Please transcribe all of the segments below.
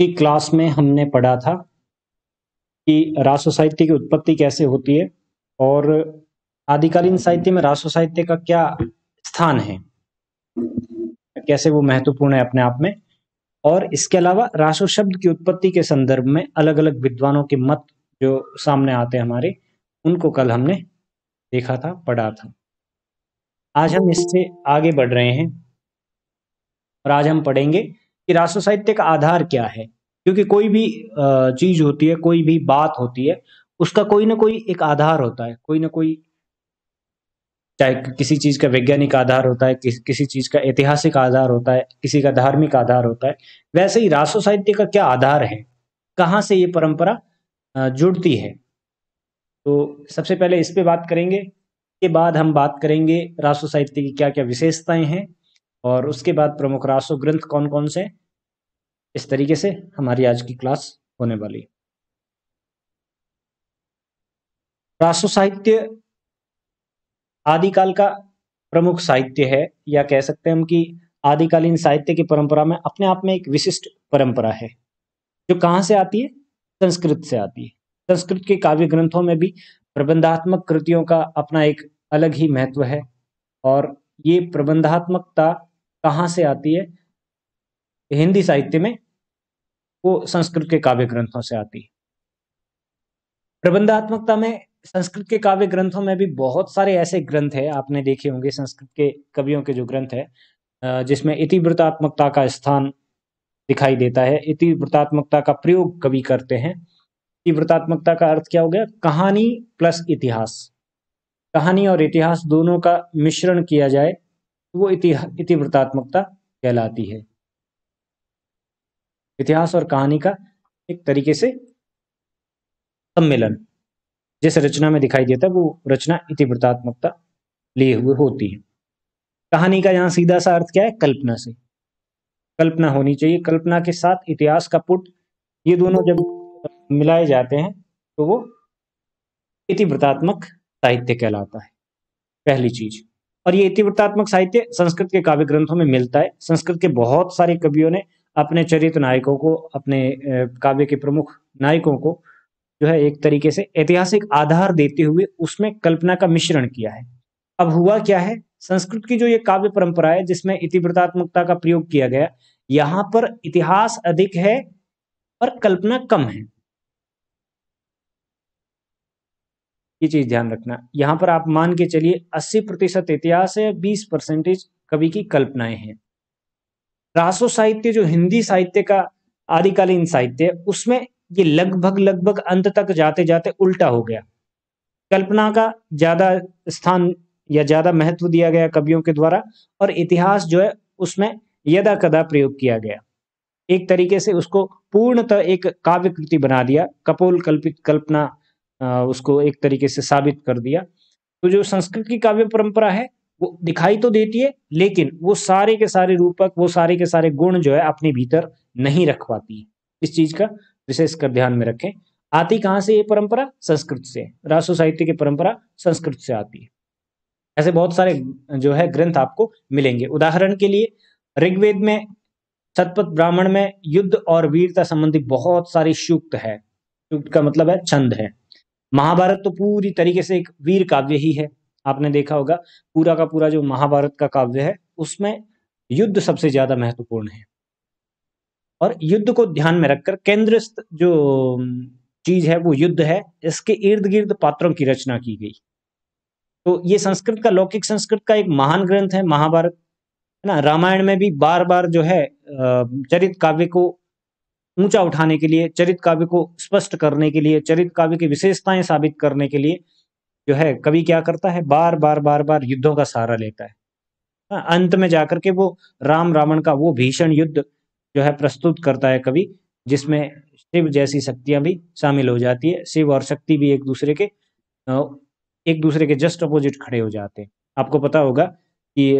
की क्लास में हमने पढ़ा था कि राष्ट्र साहित्य की उत्पत्ति कैसे होती है और आदिकालीन साहित्य में राष्ट्र साहित्य का क्या स्थान है कैसे वो महत्वपूर्ण है अपने आप में और इसके अलावा राष्ट्र शब्द की उत्पत्ति के संदर्भ में अलग अलग विद्वानों के मत जो सामने आते हैं हमारे उनको कल हमने देखा था पढ़ा था आज हम इससे आगे बढ़ रहे हैं और आज हम पढ़ेंगे कि राष्ट्र साहित्य का आधार क्या है क्योंकि कोई भी चीज होती है कोई भी बात होती है उसका कोई ना कोई एक आधार होता है कोई ना कोई चाहे किसी चीज का वैज्ञानिक आधार होता है किस, किसी चीज का ऐतिहासिक आधार होता है किसी का धार्मिक आधार होता है वैसे ही राष्ट्र साहित्य का क्या आधार है कहाँ से ये परंपरा जुड़ती है तो सबसे पहले इस पे बात करेंगे के बाद हम बात करेंगे राष्ट्र साहित्य की क्या क्या विशेषताएं हैं और उसके बाद प्रमुख रासो ग्रंथ कौन कौन से इस तरीके से हमारी आज की क्लास होने वाली रासो साहित्य आदिकाल का प्रमुख साहित्य है या कह सकते हैं हम कि आदिकालीन साहित्य की परंपरा में अपने आप में एक विशिष्ट परंपरा है जो कहाँ से आती है संस्कृत से आती है संस्कृत के काव्य ग्रंथों में भी प्रबंधात्मक कृतियों का अपना एक अलग ही महत्व है और ये प्रबंधात्मकता कहाँ से आती है हिंदी साहित्य में वो संस्कृत के काव्य ग्रंथों से आती है प्रबंधात्मकता में संस्कृत के काव्य ग्रंथों में भी बहुत सारे ऐसे ग्रंथ है आपने देखे होंगे संस्कृत के कवियों के जो ग्रंथ है जिसमें इतिवृतात्मकता का स्थान दिखाई देता है इतिवृतात्मकता का प्रयोग कवि करते हैं इतिवृतात्मकता का अर्थ क्या हो गया कहानी प्लस इतिहास कहानी और इतिहास दोनों का मिश्रण किया जाए वो इतिवृतात्मकता कहलाती है इतिहास और कहानी का एक तरीके से सम्मेलन जिस रचना में दिखाई देता है वो रचना इतिवृतात्मकता लिए हुए होती है कहानी का यहाँ सीधा सा अर्थ क्या है कल्पना से कल्पना होनी चाहिए कल्पना के साथ इतिहास का पुट ये दोनों जब मिलाए जाते हैं तो वो इतिवृतात्मक साहित्य कहलाता है पहली चीज और ये इतिवृत्तात्मक साहित्य संस्कृत के काव्य ग्रंथों में मिलता है संस्कृत के बहुत सारे कवियों ने अपने चरित्र नायकों को अपने काव्य के प्रमुख नायकों को जो है एक तरीके से ऐतिहासिक आधार देते हुए उसमें कल्पना का मिश्रण किया है अब हुआ क्या है संस्कृत की जो ये काव्य परंपरा है जिसमें इतिवृत्तात्मकता का प्रयोग किया गया यहाँ पर इतिहास अधिक है और कल्पना कम है ये चीज ध्यान रखना यहाँ पर आप मान के चलिए 80 प्रतिशत इतिहास है 20 परसेंटेज कवि की कल्पनाएं हैं रासो साहित्य जो हिंदी साहित्य का आदिकालीन साहित्य उसमें ये लगभग लगभग अंत तक जाते जाते उल्टा हो गया कल्पना का ज्यादा स्थान या ज्यादा महत्व दिया गया कवियों के द्वारा और इतिहास जो है उसमें यदा कदा प्रयोग किया गया एक तरीके से उसको पूर्णतः एक काव्य कृति बना दिया कपोल कल्पित कल्पना उसको एक तरीके से साबित कर दिया तो जो संस्कृत की काव्य परंपरा है वो दिखाई तो देती है लेकिन वो सारे के सारे रूपक वो सारे के सारे गुण जो है अपने भीतर नहीं रख पाती इस चीज का विशेषकर ध्यान में रखें आती कहाँ से ये परंपरा संस्कृत से राष्ट्र साहित्य की परंपरा संस्कृत से आती है ऐसे बहुत सारे जो है ग्रंथ आपको मिलेंगे उदाहरण के लिए ऋग्वेद में सतपथ ब्राह्मण में युद्ध और वीरता संबंधी बहुत सारी सूक्त है सूक्त का मतलब है छंद है महाभारत तो पूरी तरीके से एक वीर काव्य ही है आपने देखा होगा पूरा का पूरा जो महाभारत का काव्य है उसमें युद्ध सबसे ज्यादा महत्वपूर्ण है और युद्ध को ध्यान में रखकर केंद्र जो चीज है वो युद्ध है इसके इर्द गिर्द पात्रों की रचना की गई तो ये संस्कृत का लौकिक संस्कृत का एक महान ग्रंथ है महाभारत है ना रामायण में भी बार बार जो है चरित काव्य को ऊंचा उठाने के लिए चरित काव्य को स्पष्ट करने के लिए चरित काव्य की विशेषताएं साबित करने के लिए जो है कवि क्या करता है बार बार बार बार युद्धों का सहारा लेता है हाँ, अंत में जाकर के वो राम रावण का वो भीषण युद्ध जो है प्रस्तुत करता है कवि जिसमें शिव जैसी शक्तियां भी शामिल हो जाती है शिव और शक्ति भी एक दूसरे के एक दूसरे के जस्ट अपोजिट खड़े हो जाते हैं आपको पता होगा कि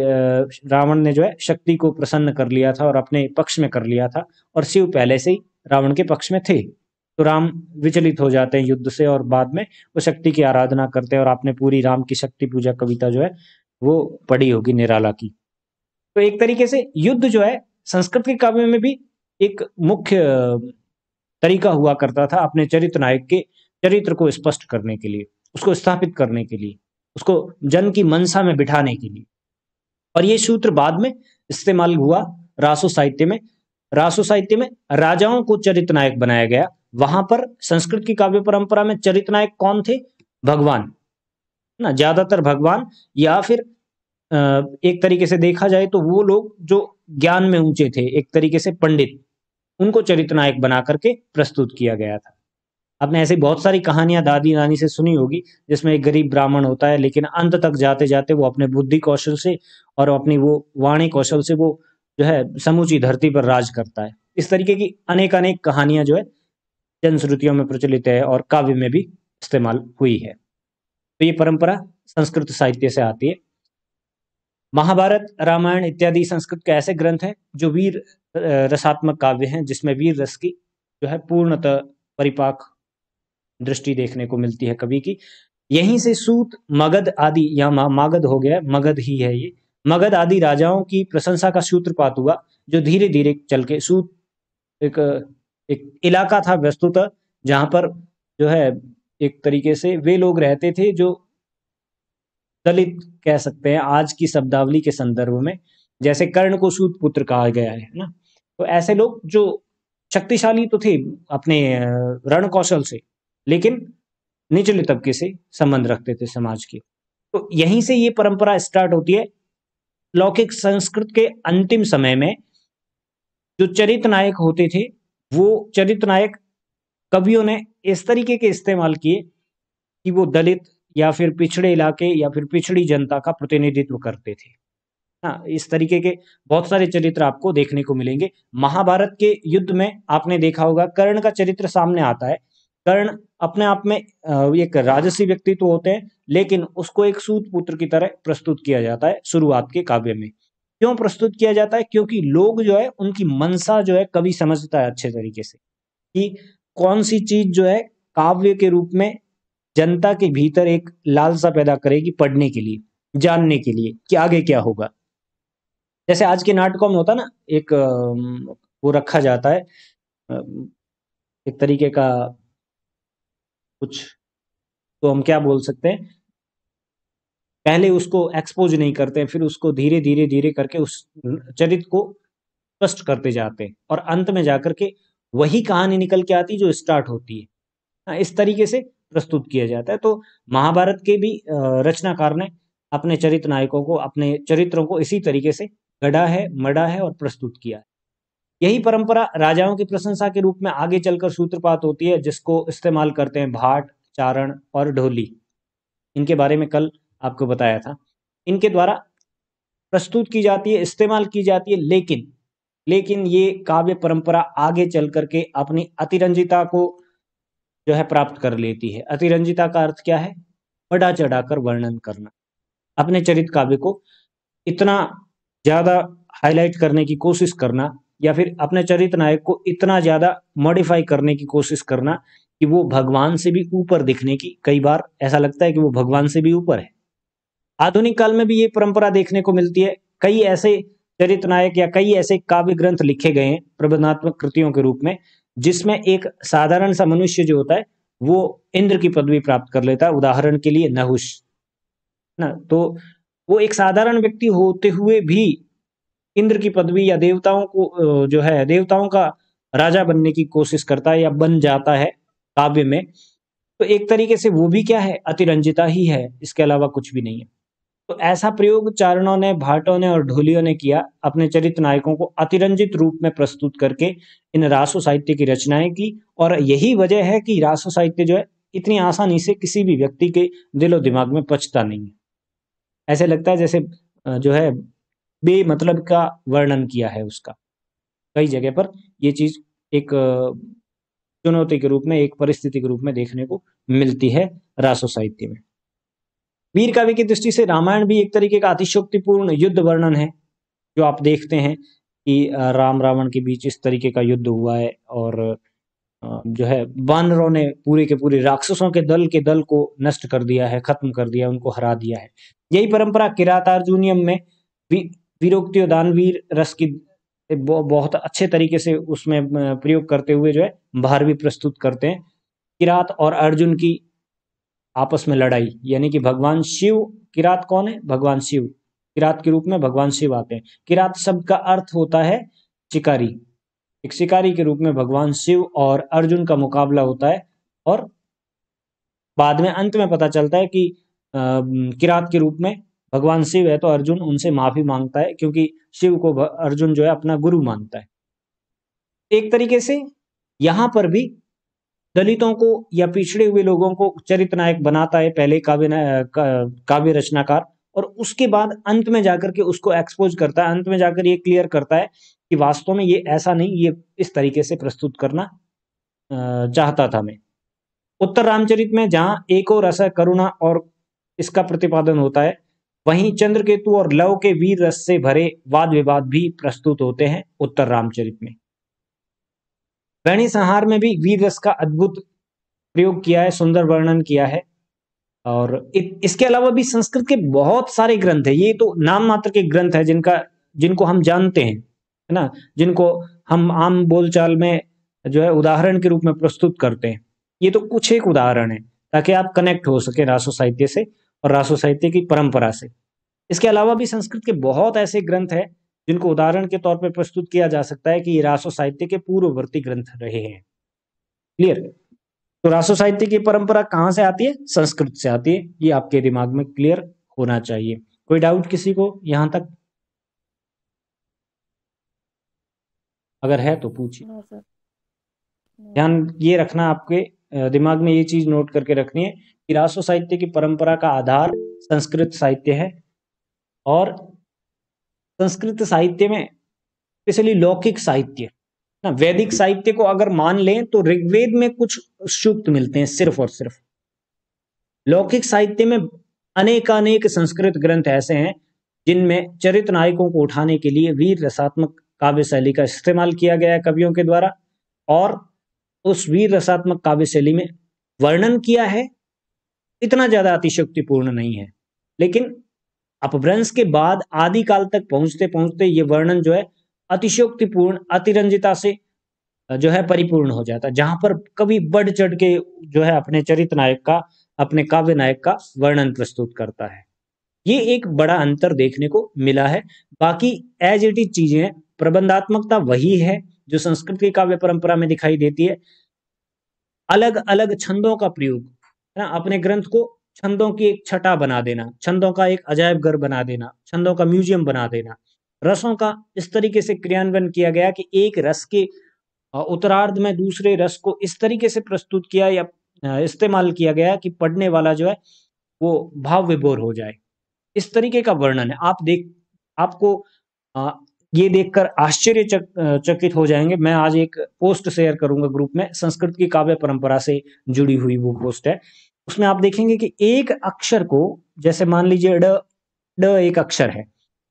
रावण ने जो है शक्ति को प्रसन्न कर लिया था और अपने पक्ष में कर लिया था और शिव पहले से ही रावण के पक्ष में थे तो राम विचलित हो जाते हैं युद्ध से और बाद में वो शक्ति की आराधना करते हैं और आपने पूरी राम की शक्ति पूजा कविता जो है वो पढ़ी होगी निराला की तो एक तरीके से युद्ध जो है संस्कृत के काव्य में भी एक मुख्य तरीका हुआ करता था अपने चरित्र नायक के चरित्र को स्पष्ट करने के लिए उसको स्थापित करने के लिए उसको जन की मनसा में बिठाने के लिए और ये सूत्र बाद में इस्तेमाल हुआ रासो साहित्य में रासो साहित्य में राजाओं को चरित नायक बनाया गया वहां पर संस्कृत की काव्य परंपरा में चरित नायक कौन थे भगवान ना ज्यादातर भगवान या फिर एक तरीके से देखा जाए तो वो लोग जो ज्ञान में ऊंचे थे एक तरीके से पंडित उनको चरित नायक बना करके प्रस्तुत किया गया था आपने ऐसी बहुत सारी कहानियां दादी नानी से सुनी होगी जिसमें एक गरीब ब्राह्मण होता है लेकिन अंत तक जाते जाते वो अपने बुद्धि कौशल से और अपनी वो वाणी कौशल से वो जो है समूची धरती पर राज करता है इस तरीके की अनेक अनेक कहानियां जो है जनश्रुतियों में प्रचलित है और काव्य में भी इस्तेमाल हुई है तो ये परंपरा संस्कृत साहित्य से आती है महाभारत रामायण इत्यादि संस्कृत के ऐसे ग्रंथ हैं जो वीर रसात्मक काव्य हैं जिसमें वीर रस की जो है पूर्णतः परिपाक दृष्टि देखने को मिलती है कवि की यहीं से सूत मगध आदि या मागध हो गया मगध ही है ये मगध आदि राजाओं की प्रशंसा का सूत्रपात हुआ जो धीरे धीरे चल के सूत एक एक इलाका था वस्तुतः जहाँ पर जो है एक तरीके से वे लोग रहते थे जो दलित कह सकते हैं आज की शब्दावली के संदर्भ में जैसे कर्ण को सूत पुत्र कहा गया है ना तो ऐसे लोग जो शक्तिशाली तो थे अपने रण कौशल से लेकिन निचले तबके से संबंध रखते थे समाज के तो यहीं से ये परंपरा स्टार्ट होती है लौकिक संस्कृत के अंतिम समय में जो चरित नायक होते थे वो चरित्र नायक कवियों ने इस तरीके के इस्तेमाल किए कि वो दलित या फिर पिछड़े इलाके या फिर पिछड़ी जनता का प्रतिनिधित्व करते थे हाँ इस तरीके के बहुत सारे चरित्र आपको देखने को मिलेंगे महाभारत के युद्ध में आपने देखा होगा कर्ण का चरित्र सामने आता है कर्ण अपने आप में एक राजसी व्यक्तित्व तो होते हैं लेकिन उसको एक सूत पुत्र की तरह प्रस्तुत किया जाता है शुरुआत के काव्य में क्यों प्रस्तुत किया जाता है क्योंकि लोग जो है उनकी मनसा जो है कभी समझता है अच्छे तरीके से कि कौन सी चीज जो है काव्य के रूप में जनता के भीतर एक लालसा पैदा करेगी पढ़ने के लिए जानने के लिए कि आगे क्या होगा जैसे आज के नाटकों में होता ना एक वो रखा जाता है एक तरीके का कुछ तो हम क्या बोल सकते हैं पहले उसको एक्सपोज नहीं करते हैं फिर उसको धीरे धीरे धीरे करके उस चरित्र को स्पष्ट करते जाते हैं और अंत में जाकर के वही कहानी निकल के आती जो स्टार्ट होती है हाँ, इस तरीके से प्रस्तुत किया जाता है तो महाभारत के भी रचनाकार ने अपने चरित्र नायकों को अपने चरित्रों को इसी तरीके से गढ़ा है मढ़ा है और प्रस्तुत किया है यही परंपरा राजाओं की प्रशंसा के रूप में आगे चलकर सूत्रपात होती है जिसको इस्तेमाल करते हैं भाट चारण और ढोली इनके बारे में कल आपको बताया था इनके द्वारा प्रस्तुत की जाती है इस्तेमाल की जाती है लेकिन लेकिन ये काव्य परंपरा आगे चल करके अपनी अतिरंजिता को जो है प्राप्त कर लेती है अतिरंजिता का अर्थ क्या है बढ़ा चढ़ाकर वर्णन करना अपने चरित काव्य को इतना ज्यादा हाईलाइट करने की कोशिश करना या फिर अपने चरित्र नायक को इतना ज्यादा मॉडिफाई करने की कोशिश करना कि वो भगवान से भी ऊपर दिखने की कई बार ऐसा लगता है कि वो भगवान से भी ऊपर है आधुनिक काल में भी ये परंपरा देखने को मिलती है कई ऐसे चरित्र नायक या कई ऐसे काव्य ग्रंथ लिखे गए हैं प्रबंधात्मक कृतियों के रूप में जिसमें एक साधारण सा मनुष्य जो होता है वो इंद्र की पदवी प्राप्त कर लेता है उदाहरण के लिए नहुष ना तो वो एक साधारण व्यक्ति होते हुए भी इंद्र की पदवी या देवताओं को जो है देवताओं का राजा बनने की कोशिश करता है या बन जाता है काव्य में तो एक तरीके से वो भी क्या है अतिरंजिता ही है इसके अलावा कुछ भी नहीं है तो ऐसा प्रयोग चारणों ने भाटों ने और ढोलियों ने किया अपने चरित्र नायकों को अतिरंजित रूप में प्रस्तुत करके इन रासो साहित्य की रचनाएं की और यही वजह है कि रासो साहित्य जो है इतनी आसानी से किसी भी व्यक्ति के दिलो दिमाग में पचता नहीं है ऐसे लगता है जैसे जो है बेमतलब का वर्णन किया है उसका कई जगह पर ये चीज एक चुनौती के रूप में एक परिस्थिति के रूप में देखने को मिलती है रासो साहित्य में वीर काव्य की दृष्टि से रामायण भी एक तरीके का अतिशोक्तिपूर्ण युद्ध वर्णन है जो आप देखते हैं कि राम रावण के बीच इस तरीके का युद्ध हुआ है और जो है वानरों ने पूरे के पूरे राक्षसों के दल के दल को नष्ट कर दिया है खत्म कर दिया उनको हरा दिया है यही परंपरा किरातार्जुनियम में भी वीरोक्ति और दानवीर रस की बहुत अच्छे तरीके से उसमें प्रयोग करते हुए जो है भी प्रस्तुत करते हैं किरात और अर्जुन की आपस में लड़ाई यानी कि भगवान शिव किरात कौन है भगवान शिव किरात के रूप में भगवान शिव आते हैं किरात शब्द का अर्थ होता है शिकारी एक शिकारी के रूप में भगवान शिव और अर्जुन का मुकाबला होता है और बाद में अंत में पता चलता है कि किरात के रूप में भगवान शिव है तो अर्जुन उनसे माफी मांगता है क्योंकि शिव को अर्जुन जो है अपना गुरु मानता है एक तरीके से यहां पर भी दलितों को या पिछड़े हुए लोगों को चरित नायक बनाता है पहले काव्य काव्य रचनाकार और उसके बाद अंत में जाकर के उसको एक्सपोज करता है अंत में जाकर ये क्लियर करता है कि वास्तव में ये ऐसा नहीं ये इस तरीके से प्रस्तुत करना चाहता था मैं उत्तर रामचरित में जहां एक और रस करुणा और इसका प्रतिपादन होता है वहीं चंद्रकेतु और लव के वीर रस से भरे वाद विवाद भी प्रस्तुत होते हैं उत्तर रामचरित में वैणी संहार में भी वीर रस का अद्भुत प्रयोग किया है सुंदर वर्णन किया है और इसके अलावा भी संस्कृत के बहुत सारे ग्रंथ है ये तो नाम मात्र के ग्रंथ है जिनका जिनको हम जानते हैं है ना जिनको हम आम बोलचाल में जो है उदाहरण के रूप में प्रस्तुत करते हैं ये तो कुछ एक उदाहरण है ताकि आप कनेक्ट हो सके रासो साहित्य से और रासो साहित्य की परंपरा से इसके अलावा भी संस्कृत के बहुत ऐसे ग्रंथ हैं जिनको उदाहरण के तौर पर प्रस्तुत किया जा सकता है कि ये रासो साहित्य के पूर्ववर्ती ग्रंथ रहे हैं क्लियर तो रासो साहित्य की परंपरा कहाँ से आती है संस्कृत से आती है ये आपके दिमाग में क्लियर होना चाहिए कोई डाउट किसी को यहां तक अगर है तो पूछिए ध्यान ये रखना आपके दिमाग में ये चीज नोट करके रखनी है किरासो साहित्य की परंपरा का आधार संस्कृत साहित्य है और संस्कृत साहित्य में स्पेशली लौकिक साहित्य ना वैदिक साहित्य को अगर मान लें तो ऋग्वेद में कुछ सूक्त मिलते हैं सिर्फ और सिर्फ लौकिक साहित्य में अनेक संस्कृत ग्रंथ ऐसे हैं जिनमें चरित नायकों को उठाने के लिए वीर रसात्मक काव्य शैली का इस्तेमाल किया गया है कवियों के द्वारा और उस वीर रसात्मक काव्य शैली में वर्णन किया है इतना ज्यादा अतिशक्तिपूर्ण नहीं है लेकिन अपभ्रंश के बाद आदि काल तक पहुंचते पहुंचते ये वर्णन जो है अतिशोक्तिपूर्ण अतिरंजिता से जो है परिपूर्ण हो जाता है जहां पर कभी बढ़ चढ़ के जो है अपने चरित नायक का अपने काव्य नायक का वर्णन प्रस्तुत करता है ये एक बड़ा अंतर देखने को मिला है बाकी एज इट इज चीजें प्रबंधात्मकता वही है जो संस्कृत की काव्य परंपरा में दिखाई देती है अलग अलग छंदों का प्रयोग है ना अपने ग्रंथ को छंदों की एक छटा बना देना छंदों का एक अजायब घर बना देना छंदों का म्यूजियम बना देना रसों का इस तरीके से क्रियान्वयन किया गया कि एक रस के उत्तरार्ध में दूसरे रस को इस तरीके से प्रस्तुत किया या इस्तेमाल किया गया कि पढ़ने वाला जो है वो भाव विभोर हो जाए इस तरीके का वर्णन है आप देख आपको ये देखकर आश्चर्य चक, चकित हो जाएंगे मैं आज एक पोस्ट शेयर करूंगा ग्रुप में संस्कृत की काव्य परंपरा से जुड़ी हुई वो पोस्ट है उसमें आप देखेंगे कि एक अक्षर को जैसे मान लीजिए ड ड एक अक्षर है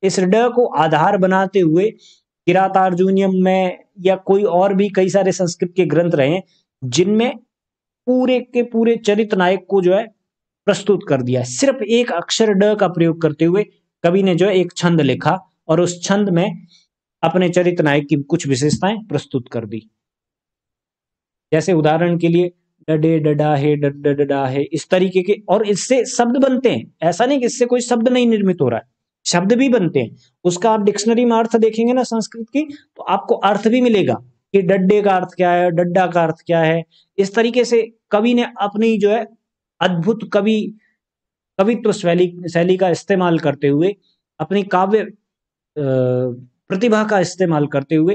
इस ड को आधार बनाते हुए किरात अर्जुनियम में या कोई और भी कई सारे संस्कृत के ग्रंथ रहे जिनमें पूरे के पूरे चरित्र नायक को जो है प्रस्तुत कर दिया सिर्फ एक अक्षर ड का प्रयोग करते हुए कवि ने जो है एक छंद लिखा और उस छंद में अपने चरित नायक की कुछ विशेषताएं प्रस्तुत कर दी जैसे उदाहरण के लिए डडे डडा है डडा है इस तरीके के और इससे शब्द बनते हैं ऐसा नहीं कि इससे कोई शब्द नहीं निर्मित हो रहा है शब्द भी बनते हैं उसका आप डिक्शनरी में अर्थ देखेंगे ना संस्कृत की तो आपको अर्थ भी मिलेगा कि डड्डे का अर्थ क्या है डड्डा का अर्थ क्या है इस तरीके से कवि ने अपनी जो है अद्भुत कवि कवित्व शैली शैली का इस्तेमाल करते हुए अपनी काव्य प्रतिभा का इस्तेमाल करते हुए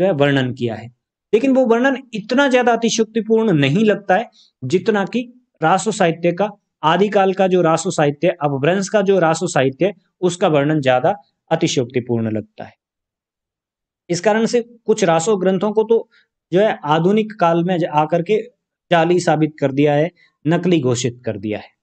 जो है वर्णन किया है लेकिन वो वर्णन इतना ज्यादा अतिशुक्तिपूर्ण नहीं लगता है जितना कि रासो साहित्य का आदिकाल का जो रासो साहित्य अपभ्रंश का जो रासो साहित्य उसका वर्णन ज्यादा अतिशोक्तिपूर्ण लगता है इस कारण से कुछ रासो ग्रंथों को तो जो है आधुनिक काल में आकर के जाली साबित कर दिया है नकली घोषित कर दिया है